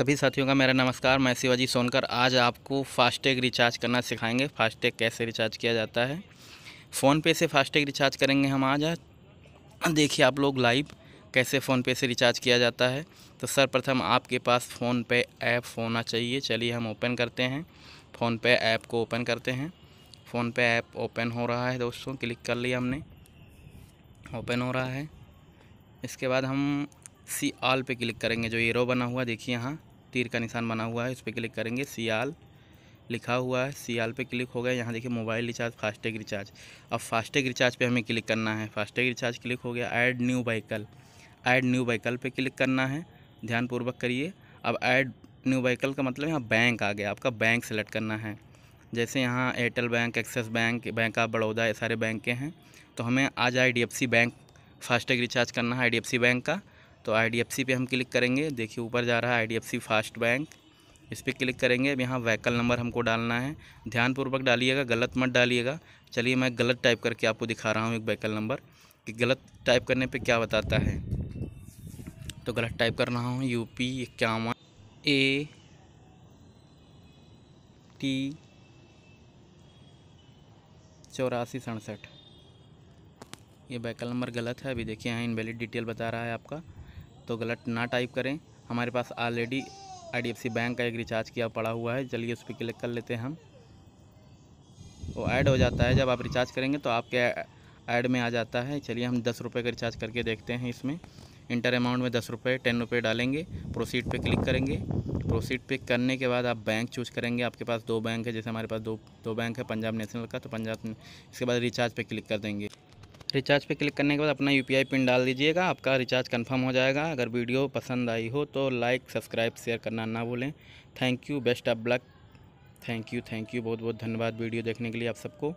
सभी साथियों का मेरा नमस्कार मैं शिवाजी सोनकर आज आपको फास्टैग रिचार्ज करना सिखाएंगे फास्टैग कैसे रिचार्ज किया जाता है फ़ोन पे से फास्टैग रिचार्ज करेंगे हम आज देखिए आप लोग लाइव कैसे फ़ोन पे से रिचार्ज किया जाता है तो सर्वप्रथम आपके पास फ़ोन पे ऐप होना चाहिए चलिए हम ओपन करते हैं फ़ोन पे ऐप को ओपन करते हैं फ़ोन पे ऐप ओपन हो रहा है दोस्तों क्लिक कर लिया हमने ओपन हो रहा है इसके बाद हम सी ऑल पे क्लिक करेंगे जो एरो बना हुआ देखिए यहाँ तीर का निशान बना हुआ है उस पर क्लिक करेंगे सियाल लिखा हुआ है सियाल पे क्लिक हो गया यहाँ देखिए मोबाइल रिचार्ज फास्टैग रिचार्ज अब फास्टैग रिचार्ज पे हमें क्लिक करना है फास्टैग रिचार्ज क्लिक हो गया add new vehicle add new vehicle पे क्लिक करना है ध्यानपूर्वक करिए अब ऐड न्यू वहीकल का मतलब यहाँ बैंक आ गया आपका बैंक सेलेक्ट करना है जैसे यहाँ Airtel bank Axis bank bank of Baroda ये सारे बैंक के हैं तो हमें आज आई बैंक फास्टैग रिचार्ज करना है आई बैंक का तो सी पे हम क्लिक करेंगे देखिए ऊपर जा रहा है सी फास्ट बैंक इस पर क्लिक करेंगे अब यहाँ वहीकल नंबर हमको डालना है ध्यानपूर्वक डालिएगा गलत मत डालिएगा चलिए मैं गलत टाइप करके आपको दिखा रहा हूँ एक वहीकल नंबर कि गलत टाइप करने पर क्या बताता है तो गलत टाइप कर रहा हूँ यू पी इक्यावन ए टी चौरासी सड़सठ ये वहीकल नंबर गलत है अभी देखिए यहाँ इनवैलिड डिटेल बता रहा है आपका तो गलत ना टाइप करें हमारे पास ऑलरेडी आई बैंक का एक रिचार्ज किया पड़ा हुआ है चलिए उस पर क्लिक कर लेते हैं हम वो ऐड हो जाता है जब आप रिचार्ज करेंगे तो आपके ऐड में आ जाता है चलिए हम दस रुपये का रिचार्ज करके देखते हैं इसमें इंटर अमाउंट में दस रुपये टेन रुपये डालेंगे प्रोसीड पे क्लिक करेंगे प्रोसीड पे करने के बाद आप बैंक चूज़ करेंगे आपके पास दो बैंक है जैसे हमारे पास दो दो बैंक है पंजाब नेशनल का तो पंजाब इसके बाद रिचार्ज पे क्लिक कर देंगे रिचार्ज पे क्लिक करने के बाद अपना यूपीआई पिन डाल दीजिएगा आपका रिचार्ज कंफर्म हो जाएगा अगर वीडियो पसंद आई हो तो लाइक सब्सक्राइब शेयर करना ना भूलें thank you best of luck thank you thank you बहुत बहुत धन्यवाद वीडियो देखने के लिए आप सबको